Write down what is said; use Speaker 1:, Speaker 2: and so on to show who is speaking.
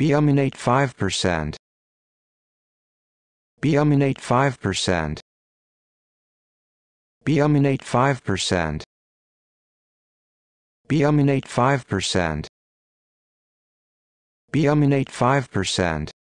Speaker 1: Biominate 5%. Biominate 5%. Biominate 5%. Biominate 5%.
Speaker 2: Biominate 5%.